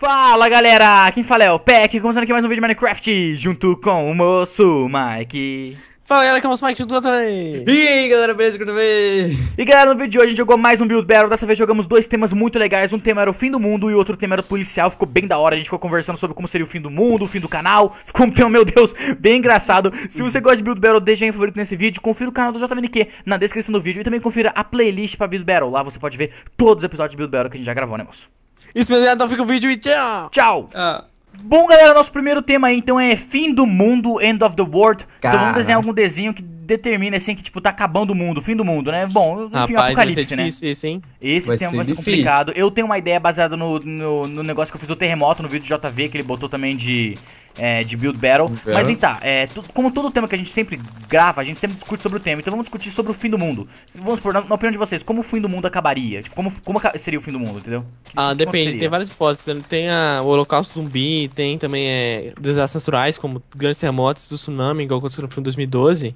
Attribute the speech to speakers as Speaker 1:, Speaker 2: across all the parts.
Speaker 1: Fala galera, quem fala é o Peck, começando aqui mais um vídeo de Minecraft, junto com o moço Mike. Fala galera, é que é o moço Mike do outro E aí galera, beleza? tudo bem? E galera, no vídeo de hoje a gente jogou mais um Build Battle, dessa vez jogamos dois temas muito legais, um tema era o fim do mundo e outro tema era policial, ficou bem da hora, a gente ficou conversando sobre como seria o fim do mundo, o fim do canal, ficou um tema, meu Deus, bem engraçado. Se você gosta de Build Battle, deixa aí um favorito nesse vídeo, confira o canal do JVNQ na descrição do vídeo e também confira a playlist pra Build Battle, lá você pode ver todos os episódios de Build Battle que a gente já gravou, né moço? Isso mesmo, então fica o vídeo e tchau. Tchau. Ah. Bom, galera, nosso primeiro tema aí, então, é fim do mundo, end of the world. Então, Cara. Então desenhar algum desenho que determina, assim, que, tipo, tá acabando o mundo, fim do mundo, né? Bom, enfim, Rapaz, apocalipse, vai ser né? difícil, né? Esse, hein? Esse vai tema ser vai ser difícil. complicado. Eu tenho uma ideia baseada no, no, no, negócio que eu fiz do terremoto, no vídeo do JV, que ele botou também de é, de Build Battle. Mas então é, tu, como todo tema que a gente sempre grava, a gente sempre discute sobre o tema. Então vamos discutir sobre o fim do mundo. Vamos por na, na, opinião de vocês, como o fim do mundo acabaria? Tipo, como, como seria o fim do mundo, entendeu?
Speaker 2: ah, depende, tem várias hipóteses. Né? Tem a, o holocausto zumbi, tem também é, desastres naturais, como grandes terremotos, o tsunami, igual aconteceu no filme 2012.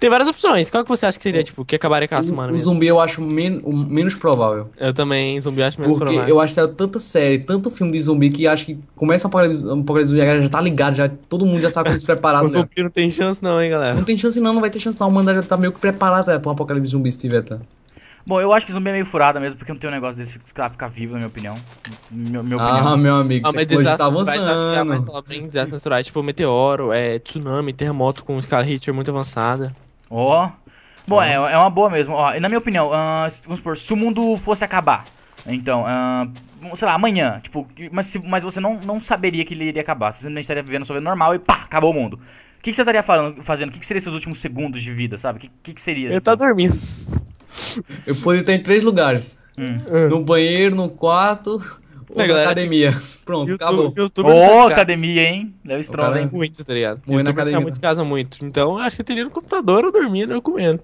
Speaker 2: Tem várias opções. Qual que você acha que seria, tipo, que acabaria com a raça O mesmo? zumbi eu acho men o menos provável. Eu também, zumbi eu acho menos Porque provável. Porque eu acho que saiu tanta série,
Speaker 3: tanto filme de zumbi que acho que começa a apocalipse, a zumbi, a galera já tá ligada, já, todo mundo já sabe como se o né? zumbi não tem chance não, hein, galera? Não tem chance não, não vai ter chance não. A humanidade já tá meio que preparada pra um apocalipse zumbi se tiver, tá?
Speaker 1: Bom, eu acho que zumbi é meio furada mesmo, porque não tem um negócio desse ficar, ficar vivo, na minha opinião. Meu, meu ah, opinião. meu amigo. Ah, mas tá desastres tá Mas ela bem desastres naturais, é tipo meteoro, é, tsunami, terremoto com escala Richter muito avançada. Ó. Oh. Bom, é, é uma boa mesmo. Ó, na minha opinião, uh, vamos supor, se o mundo fosse acabar, então, uh, sei lá, amanhã, tipo, mas, se, mas você não, não saberia que ele iria acabar. Você simplesmente estaria vivendo sua vida normal e pá, acabou o mundo. O que, que você estaria falando, fazendo? O que, que seria seus últimos segundos de vida, sabe? O que, que, que seria? eu tá
Speaker 2: assim? dormindo.
Speaker 3: Eu poderia estar em três lugares. Hum. Ah. No banheiro, no quarto é,
Speaker 1: galera, academia.
Speaker 2: Assim, pronto, YouTube, acabou. Ô, oh, academia, hein? Léo estrola, é hein? Muito, tá ligado? Muito na academia. muito
Speaker 1: casa muito. Então, acho que eu teria no
Speaker 2: computador ou dormindo né, ou comendo.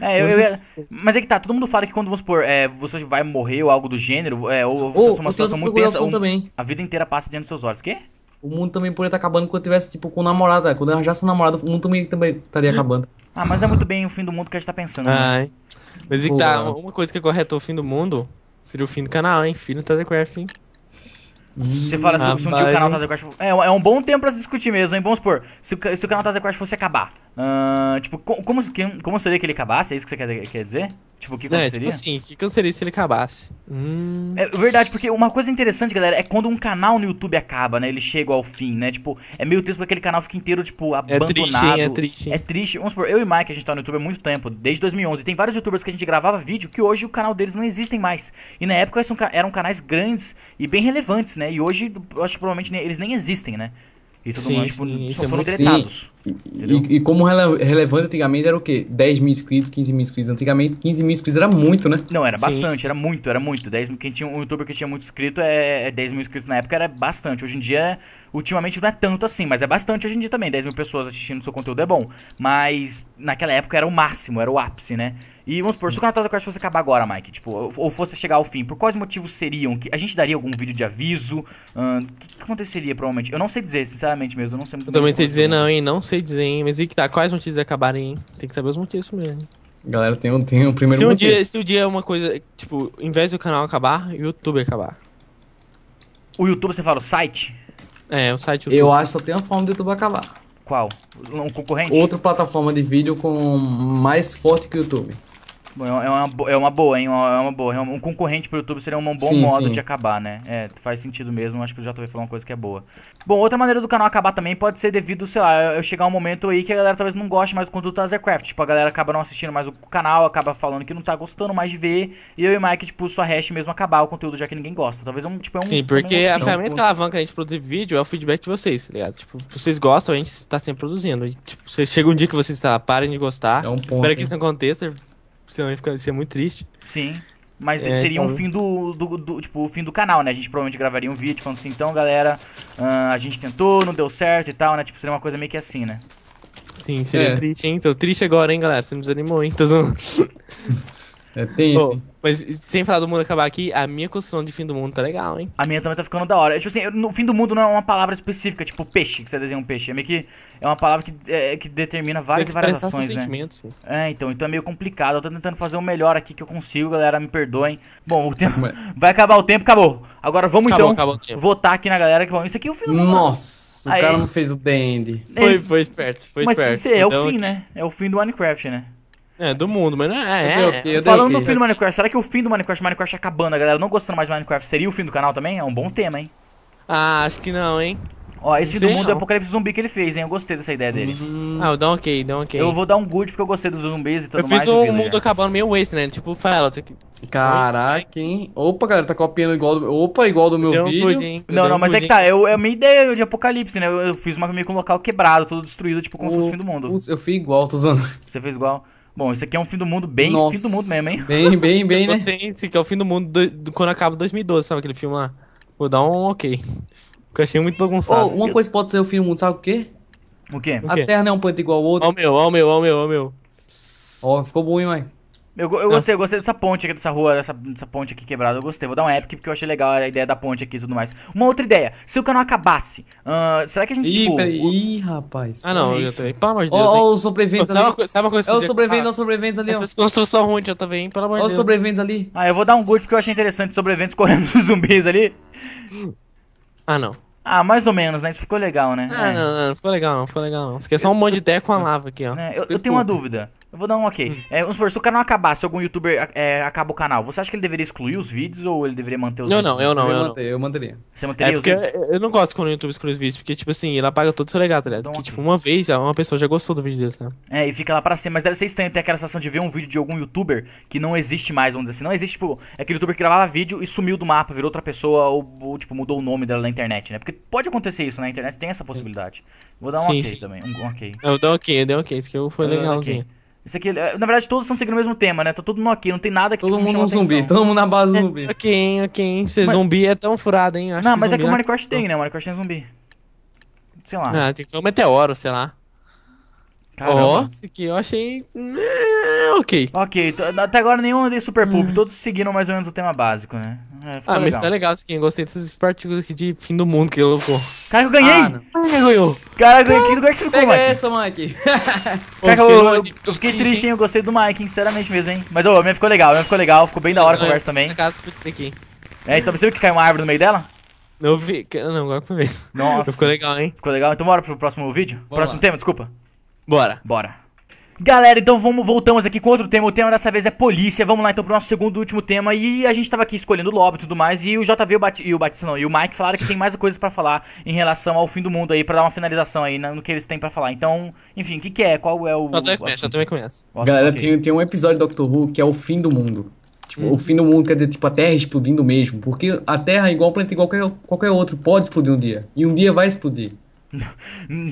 Speaker 2: É, eu, eu,
Speaker 1: mas é que tá, todo mundo fala que quando, vamos supor, é, você vai morrer ou algo do gênero, é, ou você oh, uma situação muito tensa, um, também. a vida inteira passa diante dos seus olhos. O quê?
Speaker 3: O mundo também poderia estar acabando quando eu tivesse, tipo, com namorada. Quando eu
Speaker 1: arranjasse um namorado, o mundo também, também estaria acabando. ah, mas é muito bem o fim do mundo que a gente tá pensando. Né? Ai.
Speaker 2: Mas é que tá, uma coisa que é o fim do mundo seria o fim do canal, hein? Fim do Tethercraft, hein?
Speaker 1: Você fala, assim, se, um dia o canal Tazer Quest. É, é um bom tempo pra se discutir mesmo, hein? Vamos supor, se, se o canal Tazer Quest fosse acabar. Uh, tipo, como, como seria que ele acabasse? É isso que você quer, quer dizer? Tipo, o que é, aconteceria? É, tipo assim, o que aconteceria se ele acabasse? Hum... É verdade, porque uma coisa interessante, galera, é quando um canal no YouTube acaba, né? Ele chega ao fim, né? Tipo, é meio triste porque aquele canal fica inteiro, tipo, abandonado. É triste, hein? É triste. Hein? É triste. Vamos supor, eu e Mike, a gente tá no YouTube há muito tempo, desde 2011. Tem vários youtubers que a gente gravava vídeo que hoje o canal deles não existem mais. E na época eram canais grandes e bem relevantes, né? E hoje, eu acho que provavelmente eles nem existem, né? E todo sim, mundo, sim, tipo, sim, são é deletados.
Speaker 3: E, e, como rele relevante antigamente era o quê? 10 mil inscritos, 15 mil inscritos. Antigamente, 15 mil inscritos era muito, né? Não, era sim, bastante, sim. era muito,
Speaker 1: era muito. 10 mil, quem tinha, um youtuber que tinha muito inscrito, é, é 10 mil inscritos na época era bastante. Hoje em dia, ultimamente não é tanto assim, mas é bastante hoje em dia também. 10 mil pessoas assistindo seu conteúdo é bom. Mas naquela época era o máximo, era o ápice, né? E vamos supor, se o canal da Quest fosse acabar agora, Mike, tipo, ou fosse chegar ao fim, por quais motivos seriam? que A gente daria algum vídeo de aviso? O que, que, aconteceria, provavelmente? Eu não sei dizer, sinceramente mesmo, eu não sei muito Eu também sei dizer, não, hein? Não sei sei dizer, hein? Mas e que tá? Quais motivos acabarem, hein? Tem que saber os motivos primeiro.
Speaker 3: Galera, tem um, tem um primeiro se um motivo. Dia,
Speaker 2: se um dia é uma coisa, tipo, em vez do canal acabar, o YouTube acabar.
Speaker 3: O YouTube, você fala o site?
Speaker 2: É, o site YouTube. Eu acho
Speaker 3: que só tem uma forma do YouTube acabar. Qual? Um concorrente? Outra plataforma de vídeo com mais forte que o YouTube.
Speaker 1: É uma, é, é uma boa, hein? É uma é boa. É um concorrente pro YouTube seria um bom sim, modo sim. de acabar, né? É, faz sentido mesmo. Acho que o JV falou uma coisa que é boa. Bom, outra maneira do canal acabar também pode ser devido, sei lá, eu chegar um momento aí que a galera talvez não goste mais do conteúdo da Zercraft. Tipo, a galera acaba não assistindo mais o canal, acaba falando que não tá gostando mais de ver. E eu e o Mike, tipo, só hash mesmo acabar o conteúdo, já que ninguém gosta. Talvez é um, tipo, é um... Sim, porque a ferramenta que alavanca
Speaker 2: a gente produzir vídeo é o feedback de vocês, tá ligado? Tipo, vocês gostam, a gente tá sempre produzindo. E, tipo, chega um dia que vocês tá, parem de gostar. É um ponto, espero que isso aconteça Senão fica, isso é muito triste. Sim. Mas é, seria então... um fim
Speaker 1: do, do, do, Tipo, o fim do canal, né? A gente provavelmente gravaria um vídeo falando assim, então, galera, a gente tentou, não deu certo e tal, né? Tipo, seria uma coisa meio que assim, né?
Speaker 2: Sim, seria é. triste, hein? Tô triste agora, hein, galera? Você me desanimou, hein? Tô é, tem isso.
Speaker 1: Oh, mas sem falar do mundo acabar aqui, a minha construção de fim do mundo tá legal, hein? A minha também tá ficando da hora. Tipo assim, eu, no fim do mundo não é uma palavra específica, tipo peixe, que você desenha um peixe. É meio que é uma palavra que, é, que determina várias você várias ações, seus né? sentimentos. É, então, então é meio complicado. Eu tô tentando fazer o melhor aqui que eu consigo, galera, me perdoem. Bom, o tempo vai acabar o tempo, acabou. Agora vamos acabou, então acabou votar aqui na galera que vão. Isso aqui é o fim do mundo. Nossa, o cara não fez
Speaker 3: o Dandy. Foi, é. foi esperto, foi mas, esperto. Mas é, então... é o então, fim,
Speaker 1: né? É o fim do Minecraft, né? É, do mundo, mas não é. é. é. Falando no fim do Minecraft, será que o fim do Minecraft, Minecraft acabando, a galera não gostando mais de Minecraft, seria o fim do canal também? É um bom tema, hein? Ah, acho que não, hein? Ó, esse do mundo é Apocalipse Zumbi que ele fez, hein? Eu gostei dessa ideia dele. Hum. Ah, eu dou um ok, dou um ok. Eu vou dar um good porque eu gostei dos zumbis e tudo eu mais. Eu fiz o mundo acabando meio waste,
Speaker 2: né? Tipo, fala. Caraca, hein? Opa, galera, tá copiando igual do... Opa, igual do meu
Speaker 1: vídeo. good, hein? não, não, um mas good, é que tá, eu, é minha ideia de Apocalipse, né? Eu, eu fiz uma meio com um local quebrado, todo destruído, tipo, como o... fosse o fim do mundo. Putz, eu fiz igual, tô usando. Você fez igual? Bom, isso aqui é um fim do mundo bem Nossa. fim do mundo mesmo, hein? Bem, bem, bem, né?
Speaker 2: Esse que é o fim do mundo do, do, quando acaba 2012, sabe aquele filme lá? Vou dar um ok. Porque eu achei muito bagunçado. Oh, uma coisa pode ser o fim do mundo, sabe o quê? O quê? A o quê?
Speaker 3: Terra não é um planeta igual ao outro. Ó o meu, ó o meu, ó o meu, ó meu. Ó, ficou bom, hein, mãe?
Speaker 1: Eu, eu ah. gostei, eu gostei dessa ponte aqui, dessa rua, dessa, dessa ponte aqui quebrada, eu gostei. Vou dar um epic porque eu achei legal a ideia da ponte aqui e tudo mais. Uma outra ideia, se o canal acabasse, uh, será que a gente, Ih, tipo... Peraí.
Speaker 3: Ih, rapaz. Ah, não, eu
Speaker 1: também, pelo amor de Deus. Ó, os sobreviventes ali. Sabe uma, sabe uma coisa? É o sobrevivente, é o ali, ó. Essas construções ruins eu também, pelo amor de Deus. Ó, os sobreviventes ali. Ah, eu vou dar um good porque eu achei interessante sobreviventes correndo dos zumbis ali. Ah, não. Ah, mais ou menos, né? Isso ficou legal, né? Ah, é. não, não,
Speaker 2: não ficou legal não, ficou legal não. Esqueceu é um monte de ideia com a é. lava aqui, ó. É, eu, eu tenho uma dúvida.
Speaker 1: Eu vou dar um ok. Hum. É, vamos supor, se o canal acabar, se algum youtuber é, acaba o canal, você acha que ele deveria excluir os vídeos ou ele deveria manter os não, vídeos? Não, eu não, eu, eu não. eu manteria. Você manteria é porque
Speaker 2: Eu não gosto quando o YouTube exclui os vídeos, porque, tipo assim, ele apaga todo o seu legado, tá ligado? Então, porque, okay. tipo, uma vez uma pessoa já gostou do vídeo dele, sabe?
Speaker 1: É, e fica lá pra cima. Mas deve ser estranho ter aquela sensação de ver um vídeo de algum youtuber que não existe mais, vamos dizer assim. Não existe, tipo, aquele youtuber que gravava vídeo e sumiu do mapa, virou outra pessoa ou, ou tipo, mudou o nome dela na internet, né? Porque pode acontecer isso, na né? internet tem essa possibilidade. Sim. Vou dar um sim, ok sim. também. Um, um ok. Eu dou ok, eu dei ok, isso que foi então, legalzinho. Okay. Isso aqui, é, na verdade, todos estão seguindo o mesmo tema, né? Tá todo mundo aqui, não tem nada que Todo mundo um zumbi, todo mundo na base do é, zumbi. É, ok, ok. Você mas... zumbi é tão furado, hein? Acho não, mas é que o é Minecraft tem, né? O Minecraft tem zumbi. Sei lá. Ah, tem que ser um meteoro, sei lá. Ó, oh, esse aqui eu achei. Né? É, ok. Ok, até agora nenhum dei super Pub, hum. todos seguiram mais ou menos o tema básico, né? É, ah, legal. mas tá
Speaker 2: legal skin, assim, gostei desses artigos aqui de fim do mundo que ele colocou.
Speaker 1: Cara, eu ganhei! Ah, Cara, ah, ganhou! Cara, eu ganhei, como lugar é que você ficou, Pega Mike? essa, Mike! Cara, eu, eu, eu, fiquei triste, hein? Eu gostei do Mike, sinceramente mesmo, hein? Mas, ô, oh, a minha ficou legal, a minha ficou legal, ficou bem da hora a conversa também. Casa, aqui. É, então você viu que caiu uma árvore no meio dela? Não vi, não, agora foi meio. Nossa. Ficou legal, hein? Ficou legal, então bora pro próximo vídeo? Vamos próximo lá. tema, desculpa. Bora. Bora. Galera, então vamos, voltamos aqui com outro tema. O tema dessa vez é polícia. Vamos lá então pro nosso segundo último tema. E a gente tava aqui escolhendo o lobby e tudo mais. E o JV e o, Bat e o Batista, não, e o Mike falaram que tem mais coisas para falar em relação ao fim do mundo aí, para dar uma finalização aí no que eles têm para falar. Então, enfim, o que, que é? Qual é o. Eu também conheço, eu
Speaker 2: também conheço. Galera,
Speaker 3: tem, tem um episódio do Doctor Who que é o fim do mundo. Tipo, hum. o fim do mundo quer dizer, tipo, a Terra explodindo mesmo. Porque a Terra é igual ao planeta, igual qualquer, qualquer outro, pode explodir um dia. E um dia vai explodir.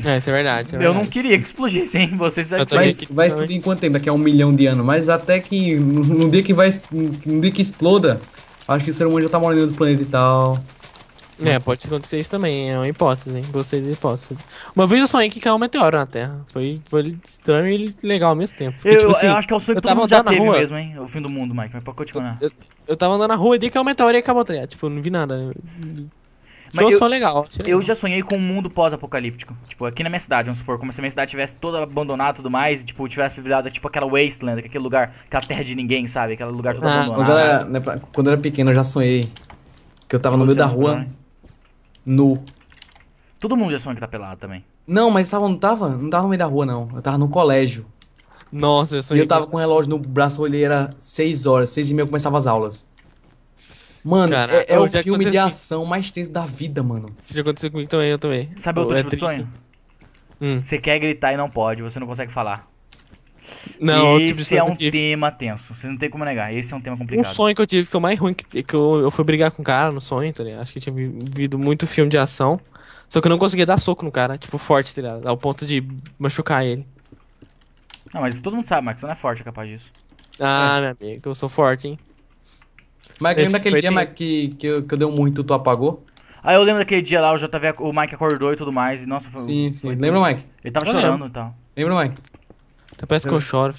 Speaker 1: É, isso é verdade. Isso é eu verdade. não queria que explodisse, hein? Vocês mas, aqui, vai explodir
Speaker 3: em quanto tempo? Daqui a um milhão de anos. Mas até que no
Speaker 2: dia que vai. No dia que exploda, acho que o ser humano já tá morando do planeta e tal. É, pode acontecer isso também, é uma hipótese, hein? Gostei da hipótese. Uma vez eu sonhei que caiu um meteoro na Terra. Foi, foi estranho e legal ao mesmo tempo. Porque, eu, tipo assim, eu acho que é o sonho que todo mundo já teve rua. mesmo, hein? O fim do
Speaker 1: mundo, Mike, mas pode continuar. Eu, eu, eu tava andando na rua e dei que caiu um meteoro e acabou, o tá ligado? Tipo, eu não vi nada. Mas Sou eu, legal. Eu já sonhei com um mundo pós-apocalíptico. Tipo, aqui na minha cidade, vamos supor, como se a minha cidade tivesse toda abandonada e tudo mais, e, tipo, tivesse virado tipo aquela wasteland, aquele lugar, aquela terra de ninguém, sabe? Aquele lugar todo ah, abandonado. Quando era,
Speaker 3: né, quando eu era pequeno, eu já sonhei que eu tava no meio da rua,
Speaker 1: nu. Todo mundo já sonha que tá pelado também. Não, mas tava, não tava? Não tava
Speaker 3: no meio da rua, não. Eu tava no colégio.
Speaker 1: Nossa, eu sonhei. E eu tava
Speaker 3: com o relógio no braço, olhei, era 6 horas, 6 e meia começava as aulas. Mano, Cara, é, é o filme de ação mais tenso da vida, mano. Isso já aconteceu comigo também, eu também. Sabe outro é tipo de sonho?
Speaker 1: Hum. Você quer gritar e não pode, você não consegue falar. Não, tipo esse é um tema tenso. Você não tem como negar. Esse é um tema complicado. Um
Speaker 2: sonho que eu tive que é o mais ruim que, que eu, eu fui brigar com o um cara no sonho, tá ligado? Acho que eu tinha vivido muito filme de ação. Só que eu não conseguia dar soco no cara, tipo, forte, tá ligado? Ao ponto de machucar ele.
Speaker 1: Não, mas todo mundo sabe, Max, você não é forte, é capaz disso. Ah, é. meu amigo, eu sou forte, hein?
Speaker 2: Mas lembra daquele dia mas
Speaker 1: que, que, eu, que eu dei um muito, tu apagou? Ah, eu lembro daquele dia lá, o JV, o Mike acordou e tudo mais, e nossa, foi... Sim, sim. Foi lembra, Mike? Ele tava eu chorando lembro.
Speaker 2: e tal. Lembra, Mike? Até parece
Speaker 1: que eu choro.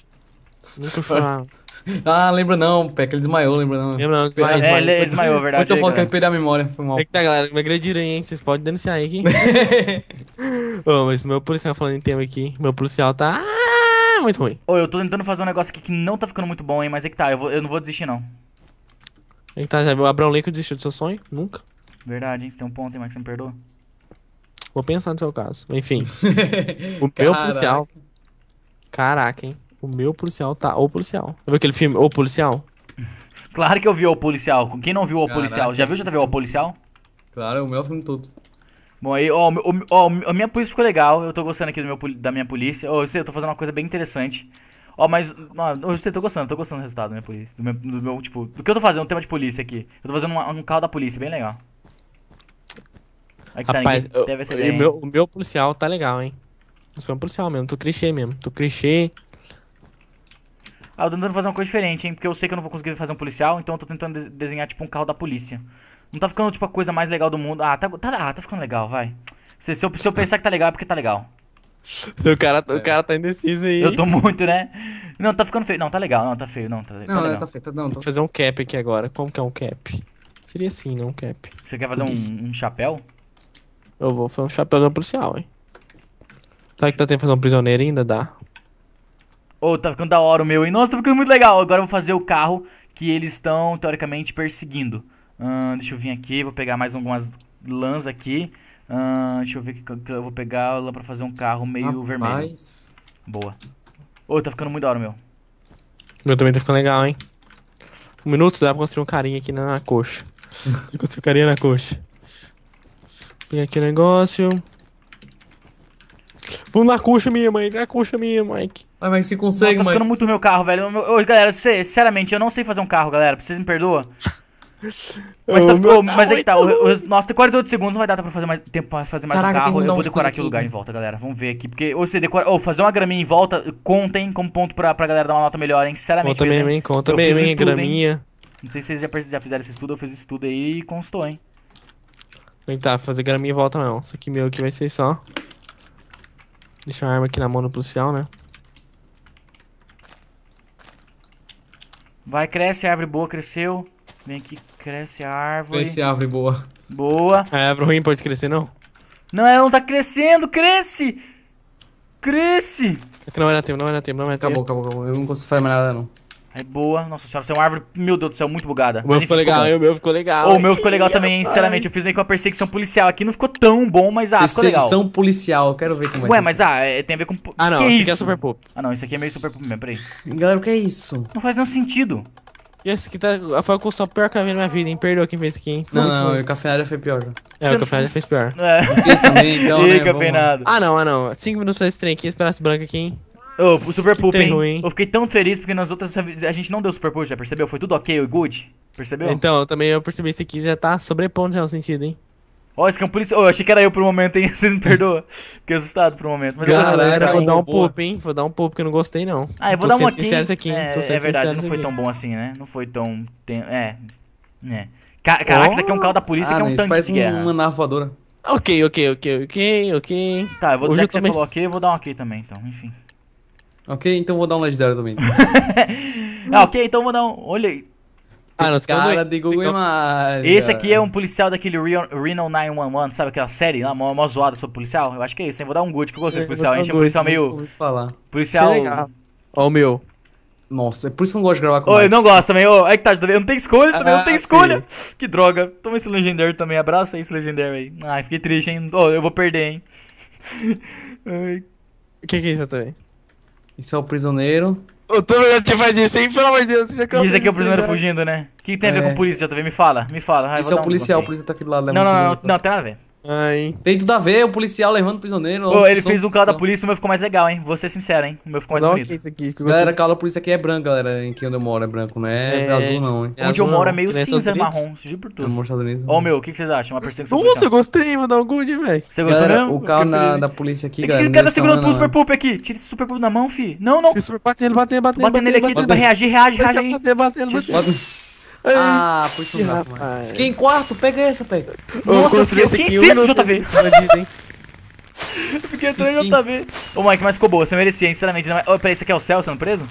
Speaker 1: Nunca Ah,
Speaker 3: lembra
Speaker 2: não, pé, que ele desmaiou, lembra não. Lembra não, desmaiou. É, desmaiou. ele, ele desmaiou, verdade. Muito foda que ele é. perdeu a memória, foi mal. É que tá, galera, me agrediram, hein, vocês podem denunciar aí, hein. Ô, oh, mas meu policial falando em tema aqui, meu policial tá ah, muito ruim.
Speaker 1: Ô, oh, eu tô tentando fazer um negócio aqui que não tá ficando muito bom, hein, mas é que tá, eu, vou, eu não vou desistir não.
Speaker 2: Ele tá, o Abraão Lincoln desistiu do seu sonho? Nunca.
Speaker 1: Verdade, hein? Você tem um ponto, hein, Max? Você me perdoa?
Speaker 2: Vou pensar no seu caso. Enfim. o meu policial. Caraca, hein? O meu policial tá o policial. Você viu aquele filme O Policial?
Speaker 1: Claro que eu vi O Policial. Quem não viu O Caraca, Policial? Já viu? Já tá viu O Policial? Claro, é o meu filme todo. Bom, aí, ó, ó, ó, a minha polícia ficou legal. Eu tô gostando aqui do meu, da minha polícia. eu, sei, eu tô fazendo uma coisa bem interessante. Ó, mas. Ó, eu tô gostando, tô gostando do resultado da minha polícia. Do meu, do meu, tipo. Do que eu tô fazendo? Um tema de polícia aqui. Eu tô fazendo uma, um carro da polícia, bem legal.
Speaker 2: Aqui Rapaz, tá, deve ser bem... meu, o meu policial tá legal, hein? Isso foi um policial mesmo, tô clichê mesmo, tô clichê.
Speaker 1: Ah, eu tô tentando fazer uma coisa diferente, hein? Porque eu sei que eu não vou conseguir fazer um policial, então eu tô tentando de desenhar, tipo, um carro da polícia. Não tá ficando, tipo, a coisa mais legal do mundo. Ah, tá, tá, ah, tá ficando legal, vai. Se, se, eu, se eu pensar que tá legal, é porque tá legal.
Speaker 2: O cara, tá- o é. cara tá indeciso aí. Eu tô muito,
Speaker 1: né? Não, tá ficando feio. Não, tá legal. Não, tá feio. Não, tá, não, tá é, legal. tá feio. Tá, não, tô... Vou
Speaker 2: fazer um cap aqui agora. Como que é um cap? Seria assim, não né, um cap. Você quer fazer um, um, chapéu? Eu vou fazer um chapéu de policial, hein? Será que tá tentando fazer um prisioneiro ainda? Dá.
Speaker 1: Ô, oh, tá ficando da hora o meu, hein? Nossa, tá ficando muito legal. Agora eu vou fazer o carro que eles estão, teoricamente, perseguindo. Hum, deixa eu vir aqui. Vou pegar mais algumas lãs aqui. Ah, deixa eu ver que eu vou pegar lá pra fazer um carro meio Rapaz. vermelho. Boa. Ô, oh, tá ficando muito da hora, meu.
Speaker 2: Meu também tá ficando legal, hein? Um minuto dá pra construir um carinha aqui na, coxa. construir um carinha na coxa.
Speaker 1: Pegar aqui o negócio. Vamos na coxa minha, mãe. Na coxa minha, Mike. Vai, mas se consegue, Nossa, tá ficando Mike. muito meu carro, velho. Ô, galera, sinceramente, eu não sei fazer um carro, galera. Vocês me perdoam? É, tá mas, tá, pô, mas aí tá, os, nossa, 48 segundos não vai dar pra fazer mais tempo pra fazer mais Caraca, um carro. Eu vou decorar aqui o lugar em volta, galera. Vamos ver aqui. Porque, ou você decora, ou fazer uma graminha em volta, contem como ponto pra, pra galera dar uma nota melhor, hein? Sinceramente. Conta mesmo, hein? Conta mesmo, hein? Graminha. Não sei se vocês já, já fizeram esse estudo, eu fiz esse estudo aí e constou, hein?
Speaker 2: Tentar fazer graminha em volta não. Isso aqui meu que vai ser só. Deixa a arma aqui na mão do policial, né?
Speaker 1: Vai, cresce, a árvore boa cresceu. Vem aqui, cresce a árvore. Cresce a árvore, boa. Boa.
Speaker 2: A árvore ruim pode crescer, não?
Speaker 1: Não, ela não tá crescendo, cresce! Cresce!
Speaker 2: É não era tempo, não era tempo, não era tempo. Acabou, acabou, acabou. Eu não consigo fazer mais nada, não.
Speaker 1: É boa. Nossa senhora, você é uma árvore, meu Deus do céu, muito bugada. O meu ficou, legal, o meu ficou legal. Oh, o meu ficou legal também, hein, sinceramente. Eu fiz meio que uma perseguição policial aqui, não ficou tão bom, mas ah, ficou legal. Perseguição policial, quero ver como é Ué, mas ah, é, tem a ver com... Ah, não, que é aqui é super pop. Ah, não, isso aqui é meio super pop mesmo, peraí. Galera, o que é isso? Não faz nenhum sentido. E
Speaker 2: esse aqui tá, foi a construção pior que eu vi na minha vida, hein? Perdoa quem fez aqui, hein? Foi não, não, ruim. o Cafeinaria foi pior. É, o café Cafeinaria fez pior. É. Esse também, então, e né? Cafeinado. Ah, não, ah, não.
Speaker 1: Cinco minutos pra esse trem aqui, esperasse branco aqui, hein? Ô, oh, o Super Poop, hein? Ruim. Eu fiquei tão feliz porque nas outras a gente não deu Super Poop, já percebeu? Foi tudo ok, e good, percebeu? Então, eu também eu percebi esse aqui já tá sobrepondo já o sentido, hein? Ó, esse campo policial. Oh, eu achei que era eu por um momento, hein? Vocês me perdoam. Fiquei assustado por um momento. Mas Galera, vou dar um pouco, hein? Vou dar um pouco porque eu não gostei, não. Ah, eu vou dar uma aqui. aqui é, é verdade, não foi aqui. tão bom assim, né? Não foi tão. Tem... É. É. Caraca, oh. isso aqui é um oh. carro da polícia ah, que é um né, tanque parece uma navadora. Ok, ok, ok, ok, ok. Tá, eu vou Hoje que também... você falou ok, eu vou dar um ok também,
Speaker 3: então, enfim. Ok, então vou dar um legendário também.
Speaker 1: ah, ok, então vou dar um. Olha aí. Ah, nos cara é de Google Imagens. Esse aqui é um policial daquele Reno, 911, sabe aquela série lá, mó, mó zoada sobre policial? Eu acho que é isso, hein? Vou dar um good que eu gostei do é, policial. A gente é um policial meio. falar. Policial.
Speaker 3: Ó, o meu. Nossa, é por isso que eu não gosto de gravar com ele. Oi, não gosto
Speaker 1: também. Ô, é que tá, não tem ah, escolha, ah, também não tem escolha. Filho. Que droga. Toma esse legendário também, abraça esse legendário aí. Ai, fiquei triste, hein? Ô, oh, eu vou perder, hein? O que, que é isso também? Isso é o prisioneiro.
Speaker 3: O
Speaker 2: Tumi já te faz isso, hein? Pelo amor de Deus, você já
Speaker 1: acabou. Isso
Speaker 3: aqui é o primeiro fugindo,
Speaker 1: né? O que tem a ver é. com polícia, JV? Me fala, me fala. Isso esse é o policial, o polícia tá aqui do lado. Né? Não, não, não, não, não, tem nada a ver. Ai. Tem tudo a ver, o policial levando o prisioneiro. Pô, ele fez um carro da polícia, o meu ficou mais legal, hein? Vou ser sincero, hein? O meu ficou mais bonito. Isso aqui, que Galera, o
Speaker 3: carro da polícia aqui é branco, galera. Em que onde eu moro é branco, não né? é, é... azul, não, hein? É onde eu moro é meio é cinza e marrom, juro por tudo. É Ô, né? meu,
Speaker 1: o que, que vocês acham? Uma percepção. Nossa, eu gostei, vou dar um good, velho. Você gostou galera, mesmo? O carro na, da polícia aqui, é galera. Ele tá segurando pro Super Poop aqui. Tira esse Super Poop na mão, fi. Não, não. Batendo, batendo, batendo. Batendo nele aqui, pra reagir, reage, reage. Batendo, batendo, batendo ah, por isso não mano. Fiquei em quarto, pega essa, pega. Nossa, eu fiquei, esse aqui em JV. Esse hein? eu fiquei entrando JV. Ô, Mike, mas ficou boa, você merecia, sinceramente. Não... Né? Oh, peraí, esse aqui é o Céu sendo preso?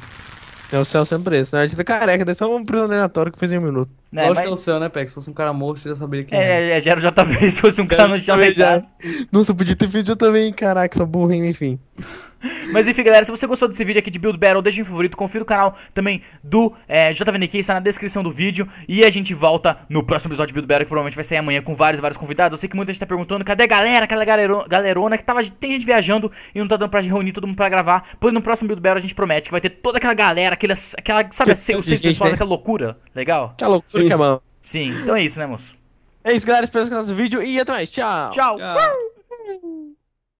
Speaker 2: É o Céu sendo preso, né? A gente tá careca, daí né? só um preso aleatório que fez em um minuto. Né? Lógico mas... que
Speaker 1: é o Céu, né, Peck? Se fosse um cara morto, já saberia quem é. É, é, já é, era o JV, se fosse um cara no JV. Já.
Speaker 2: Nossa, eu podia ter feito JV, hein, caraca, só burrinho, enfim.
Speaker 1: Mas enfim, galera, se você gostou desse vídeo aqui de Build Battle, deixa um favorito, confira o canal também do é, está na descrição do vídeo. E a gente volta no próximo episódio de Build Battle, que provavelmente vai sair amanhã com vários, vários convidados. Eu sei que muita gente está perguntando, cadê a galera, aquela galerona que tava, tem gente viajando e não tá dando pra reunir todo mundo pra gravar. Pois no próximo Build Battle a gente promete que vai ter toda aquela galera, aquela, aquela sabe, o seis pessoas, aquela loucura, legal? Que loucura Sim. que é, mano. Sim, então é isso, né, moço? É isso, galera. Espero que vocês tenham do vídeo e até mais. Tchau. Tchau. Tchau.